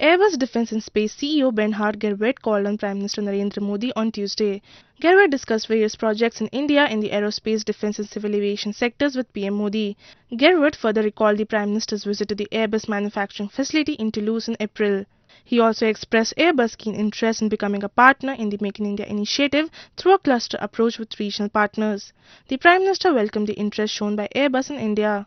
Airbus Defence and Space CEO Bernhard Gerwet called on Prime Minister Narendra Modi on Tuesday. Gerwet discussed various projects in India in the aerospace, defence, and civil aviation sectors with PM Modi. Gerwet further recalled the Prime Minister's visit to the Airbus manufacturing facility in Toulouse in April. He also expressed Airbus' keen interest in becoming a partner in the Make in India initiative through a cluster approach with regional partners. The Prime Minister welcomed the interest shown by Airbus in India.